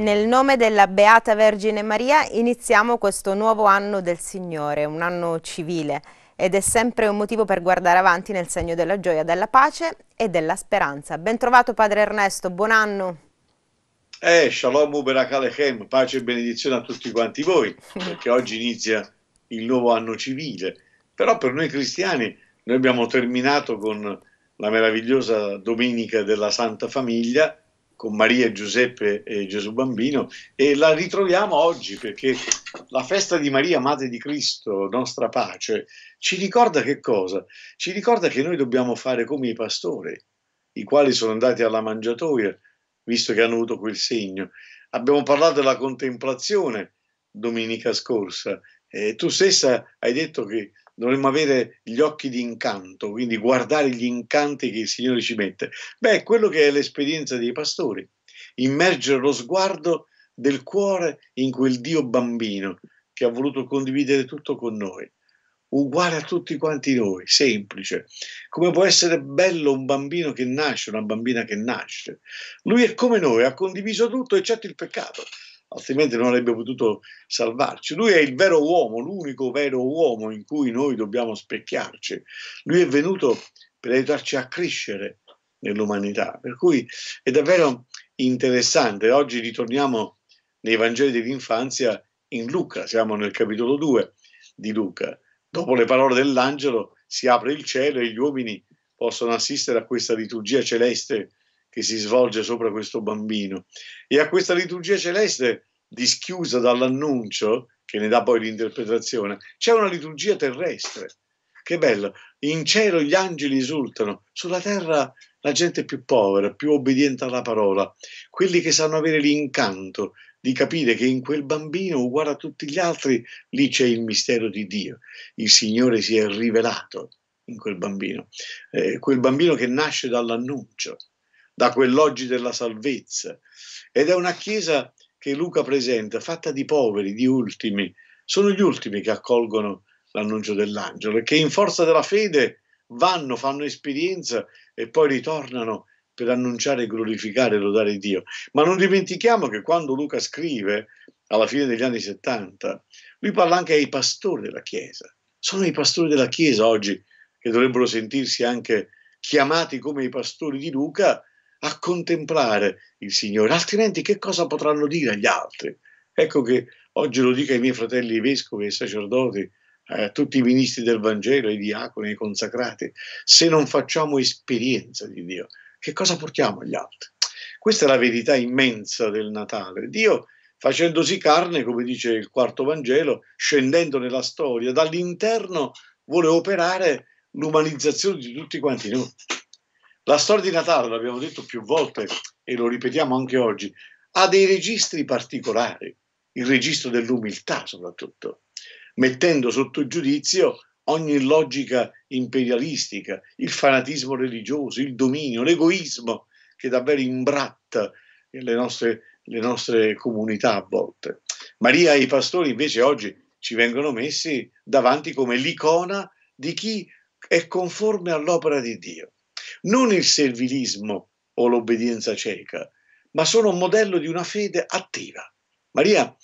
Nel nome della Beata Vergine Maria iniziamo questo nuovo anno del Signore, un anno civile, ed è sempre un motivo per guardare avanti nel segno della gioia, della pace e della speranza. Bentrovato Padre Ernesto, buon anno. Eh, shalom uberakalekhem, pace e benedizione a tutti quanti voi, perché oggi inizia il nuovo anno civile. Però per noi cristiani, noi abbiamo terminato con la meravigliosa Domenica della Santa Famiglia, con Maria, Giuseppe e Gesù Bambino e la ritroviamo oggi perché la festa di Maria, Madre di Cristo, nostra pace, ci ricorda che cosa? Ci ricorda che noi dobbiamo fare come i pastori, i quali sono andati alla mangiatoia, visto che hanno avuto quel segno. Abbiamo parlato della contemplazione domenica scorsa. e tu stessa hai detto che dovremmo avere gli occhi di incanto, quindi guardare gli incanti che il Signore ci mette. Beh, quello che è l'esperienza dei pastori, immergere lo sguardo del cuore in quel Dio bambino che ha voluto condividere tutto con noi, uguale a tutti quanti noi, semplice. Come può essere bello un bambino che nasce, una bambina che nasce. Lui è come noi, ha condiviso tutto eccetto il peccato altrimenti non avrebbe potuto salvarci. Lui è il vero uomo, l'unico vero uomo in cui noi dobbiamo specchiarci. Lui è venuto per aiutarci a crescere nell'umanità, per cui è davvero interessante. Oggi ritorniamo nei Vangeli dell'infanzia in Luca, siamo nel capitolo 2 di Luca. Dopo le parole dell'angelo si apre il cielo e gli uomini possono assistere a questa liturgia celeste che si svolge sopra questo bambino. E a questa liturgia celeste, dischiusa dall'annuncio, che ne dà poi l'interpretazione, c'è una liturgia terrestre. Che bello! In cielo gli angeli esultano, sulla terra la gente più povera, più obbediente alla parola, quelli che sanno avere l'incanto di capire che in quel bambino, uguale a tutti gli altri, lì c'è il mistero di Dio. Il Signore si è rivelato in quel bambino, eh, quel bambino che nasce dall'annuncio da quell'oggi della salvezza. Ed è una chiesa che Luca presenta, fatta di poveri, di ultimi. Sono gli ultimi che accolgono l'annuncio dell'angelo e che in forza della fede vanno, fanno esperienza e poi ritornano per annunciare, glorificare e lodare Dio. Ma non dimentichiamo che quando Luca scrive, alla fine degli anni 70, lui parla anche ai pastori della Chiesa. Sono i pastori della Chiesa oggi che dovrebbero sentirsi anche chiamati come i pastori di Luca a contemplare il Signore, altrimenti che cosa potranno dire agli altri? Ecco che oggi lo dico ai miei fratelli vescovi e sacerdoti, eh, a tutti i ministri del Vangelo, ai diaconi, ai consacrati, se non facciamo esperienza di Dio, che cosa portiamo agli altri? Questa è la verità immensa del Natale. Dio, facendosi carne, come dice il quarto Vangelo, scendendo nella storia, dall'interno vuole operare l'umanizzazione di tutti quanti noi. La storia di Natale, l'abbiamo detto più volte e lo ripetiamo anche oggi, ha dei registri particolari, il registro dell'umiltà soprattutto, mettendo sotto giudizio ogni logica imperialistica, il fanatismo religioso, il dominio, l'egoismo che davvero imbratta le nostre, le nostre comunità a volte. Maria e i pastori invece oggi ci vengono messi davanti come l'icona di chi è conforme all'opera di Dio non il servilismo o l'obbedienza cieca, ma sono un modello di una fede attiva. Maria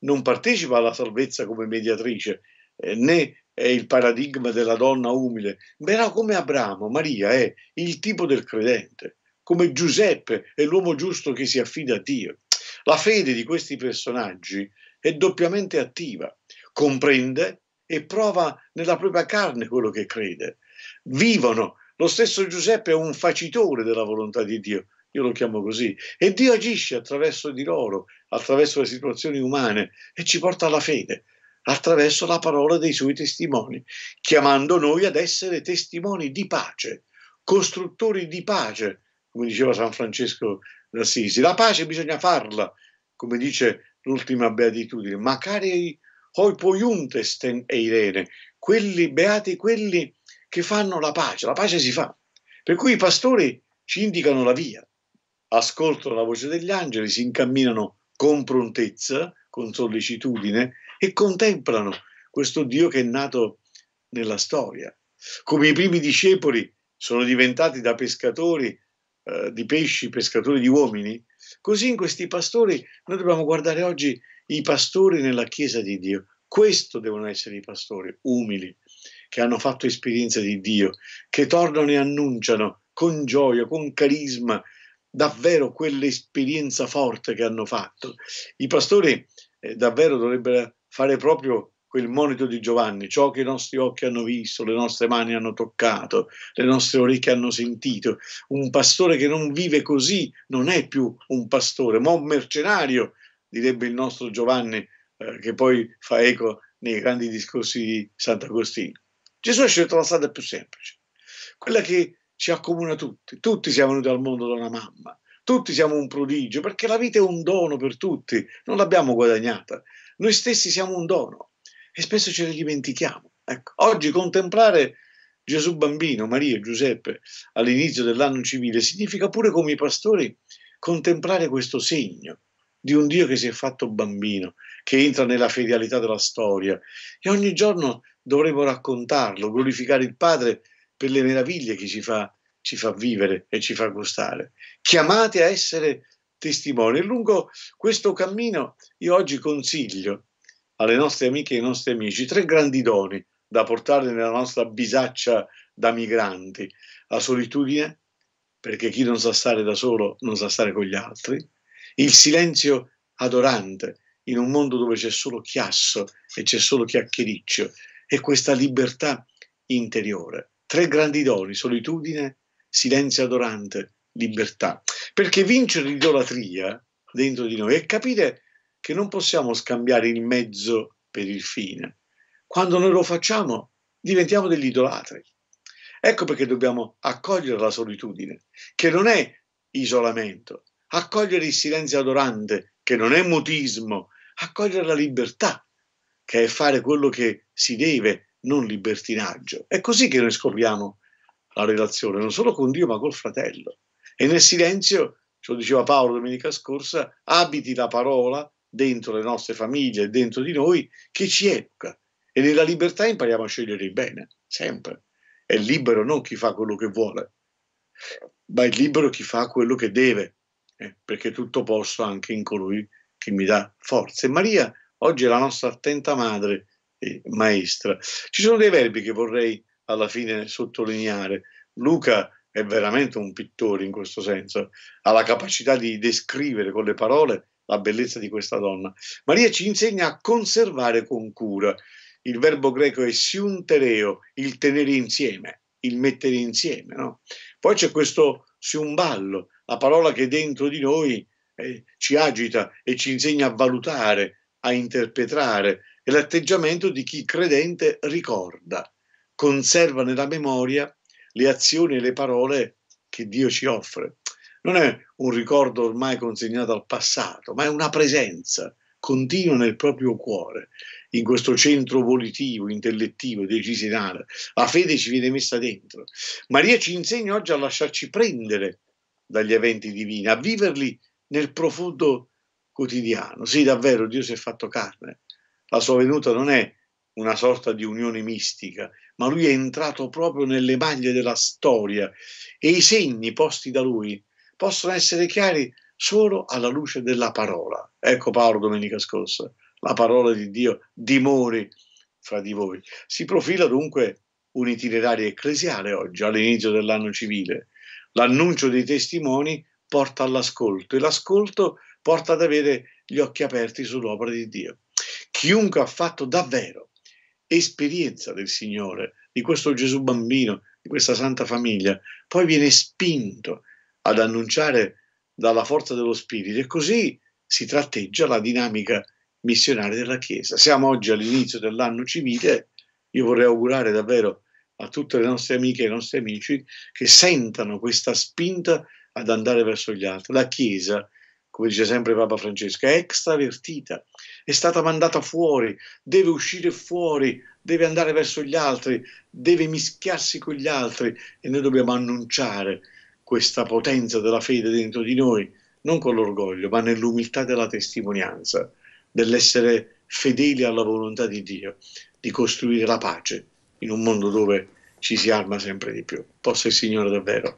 non partecipa alla salvezza come mediatrice, eh, né è il paradigma della donna umile, ma come Abramo, Maria è il tipo del credente, come Giuseppe è l'uomo giusto che si affida a Dio. La fede di questi personaggi è doppiamente attiva, comprende e prova nella propria carne quello che crede. Vivono lo stesso Giuseppe è un facitore della volontà di Dio, io lo chiamo così, e Dio agisce attraverso di loro, attraverso le situazioni umane e ci porta alla fede, attraverso la parola dei suoi testimoni, chiamando noi ad essere testimoni di pace, costruttori di pace, come diceva San Francesco d'Assisi. La pace bisogna farla, come dice l'ultima beatitudine, ma cari hoi poiuntes ten eirene, quelli beati, quelli che fanno la pace, la pace si fa. Per cui i pastori ci indicano la via, ascoltano la voce degli angeli, si incamminano con prontezza, con sollecitudine e contemplano questo Dio che è nato nella storia. Come i primi discepoli sono diventati da pescatori eh, di pesci, pescatori di uomini, così in questi pastori noi dobbiamo guardare oggi i pastori nella Chiesa di Dio. Questo devono essere i pastori, umili, che hanno fatto esperienza di Dio, che tornano e annunciano con gioia, con carisma, davvero quell'esperienza forte che hanno fatto. I pastori eh, davvero dovrebbero fare proprio quel monito di Giovanni, ciò che i nostri occhi hanno visto, le nostre mani hanno toccato, le nostre orecchie hanno sentito. Un pastore che non vive così non è più un pastore, ma un mercenario, direbbe il nostro Giovanni, eh, che poi fa eco nei grandi discorsi di Sant'Agostino. Gesù ha scelto la strada più semplice, quella che ci accomuna tutti. Tutti siamo venuti al mondo da una mamma, tutti siamo un prodigio, perché la vita è un dono per tutti, non l'abbiamo guadagnata. Noi stessi siamo un dono e spesso ce ne dimentichiamo. Ecco, oggi contemplare Gesù bambino, Maria, e Giuseppe all'inizio dell'anno civile significa pure come i pastori contemplare questo segno di un Dio che si è fatto bambino, che entra nella filialità della storia e ogni giorno dovremmo raccontarlo, glorificare il Padre per le meraviglie che ci fa, ci fa vivere e ci fa gustare. Chiamate a essere testimoni. E lungo questo cammino io oggi consiglio alle nostre amiche e ai nostri amici tre grandi doni da portare nella nostra bisaccia da migranti. La solitudine, perché chi non sa stare da solo non sa stare con gli altri. Il silenzio adorante in un mondo dove c'è solo chiasso e c'è solo chiacchiericcio e questa libertà interiore. Tre grandi doni, solitudine, silenzio adorante, libertà. Perché vincere l'idolatria dentro di noi è capire che non possiamo scambiare il mezzo per il fine. Quando noi lo facciamo, diventiamo degli idolatri. Ecco perché dobbiamo accogliere la solitudine, che non è isolamento, accogliere il silenzio adorante, che non è mutismo, accogliere la libertà, che è fare quello che si deve, non libertinaggio. È così che noi scopriamo la relazione, non solo con Dio ma col fratello. E nel silenzio, ce lo diceva Paolo domenica scorsa, abiti la parola dentro le nostre famiglie, dentro di noi, che ci educa. E nella libertà impariamo a scegliere il bene, sempre. È libero non chi fa quello che vuole, ma è libero chi fa quello che deve, eh, perché tutto posso anche in colui che mi dà forza. E Maria Oggi è la nostra attenta madre e maestra. Ci sono dei verbi che vorrei alla fine sottolineare. Luca è veramente un pittore in questo senso, ha la capacità di descrivere con le parole la bellezza di questa donna. Maria ci insegna a conservare con cura. Il verbo greco è siuntereo, il tenere insieme, il mettere insieme. No? Poi c'è questo siumballo, la parola che dentro di noi eh, ci agita e ci insegna a valutare, a interpretare è l'atteggiamento di chi credente ricorda, conserva nella memoria le azioni e le parole che Dio ci offre. Non è un ricordo ormai consegnato al passato, ma è una presenza continua nel proprio cuore, in questo centro volitivo, intellettivo, decisionale. La fede ci viene messa dentro. Maria ci insegna oggi a lasciarci prendere dagli eventi divini, a viverli nel profondo quotidiano. Sì, davvero, Dio si è fatto carne. La sua venuta non è una sorta di unione mistica, ma lui è entrato proprio nelle maglie della storia e i segni posti da lui possono essere chiari solo alla luce della parola. Ecco Paolo domenica scorsa, la parola di Dio dimori fra di voi. Si profila dunque un itinerario ecclesiale oggi, all'inizio dell'anno civile. L'annuncio dei testimoni porta all'ascolto e l'ascolto porta ad avere gli occhi aperti sull'opera di Dio. Chiunque ha fatto davvero esperienza del Signore, di questo Gesù bambino, di questa santa famiglia, poi viene spinto ad annunciare dalla forza dello Spirito e così si tratteggia la dinamica missionaria della Chiesa. Siamo oggi all'inizio dell'anno civile, io vorrei augurare davvero a tutte le nostre amiche e i nostri amici che sentano questa spinta ad andare verso gli altri. La Chiesa come dice sempre Papa Francesco, è extravertita, è stata mandata fuori, deve uscire fuori, deve andare verso gli altri, deve mischiarsi con gli altri e noi dobbiamo annunciare questa potenza della fede dentro di noi, non con l'orgoglio, ma nell'umiltà della testimonianza, dell'essere fedeli alla volontà di Dio, di costruire la pace in un mondo dove ci si arma sempre di più. Possa il Signore davvero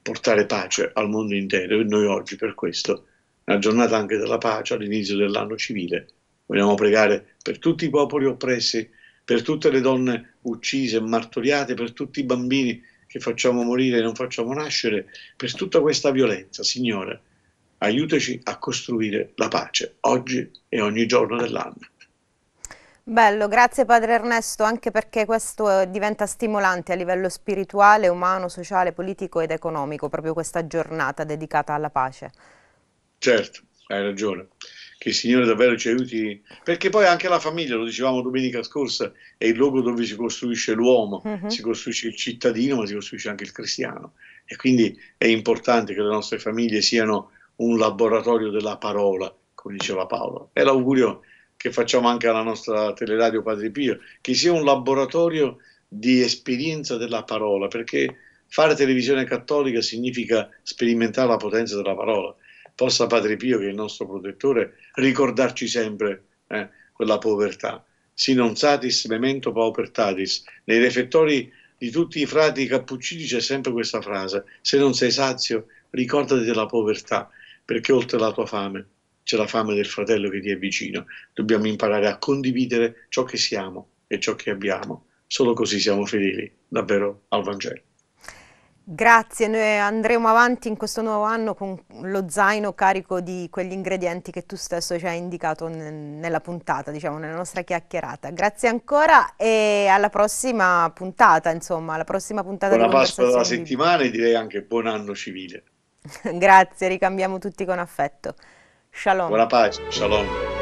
portare pace al mondo intero e noi oggi per questo la giornata anche della pace all'inizio dell'anno civile. Vogliamo pregare per tutti i popoli oppressi, per tutte le donne uccise e martoriate, per tutti i bambini che facciamo morire e non facciamo nascere, per tutta questa violenza, Signore. Aiutaci a costruire la pace oggi e ogni giorno dell'anno. Bello, grazie Padre Ernesto, anche perché questo eh, diventa stimolante a livello spirituale, umano, sociale, politico ed economico, proprio questa giornata dedicata alla pace. Certo, hai ragione. Che il Signore davvero ci aiuti, perché poi anche la famiglia, lo dicevamo domenica scorsa, è il luogo dove si costruisce l'uomo, uh-huh. si costruisce il cittadino, ma si costruisce anche il cristiano. E quindi è importante che le nostre famiglie siano un laboratorio della parola, come diceva Paolo. È l'augurio che facciamo anche alla nostra teleradio Padre Pio, che sia un laboratorio di esperienza della parola, perché fare televisione cattolica significa sperimentare la potenza della parola possa Padre Pio, che è il nostro protettore, ricordarci sempre eh, quella povertà. Si non satis memento paupertatis. Nei refettori di tutti i frati cappuccini c'è sempre questa frase: se non sei sazio, ricordati della povertà, perché oltre la tua fame c'è la fame del fratello che ti è vicino. Dobbiamo imparare a condividere ciò che siamo e ciò che abbiamo. Solo così siamo fedeli davvero al Vangelo. Grazie, noi andremo avanti in questo nuovo anno con lo zaino carico di quegli ingredienti che tu stesso ci hai indicato nella puntata, diciamo, nella nostra chiacchierata. Grazie ancora e alla prossima puntata, insomma, alla prossima puntata Buona Pasqua della settimana e direi anche buon anno civile. Grazie, ricambiamo tutti con affetto. Shalom. Buona pace, shalom.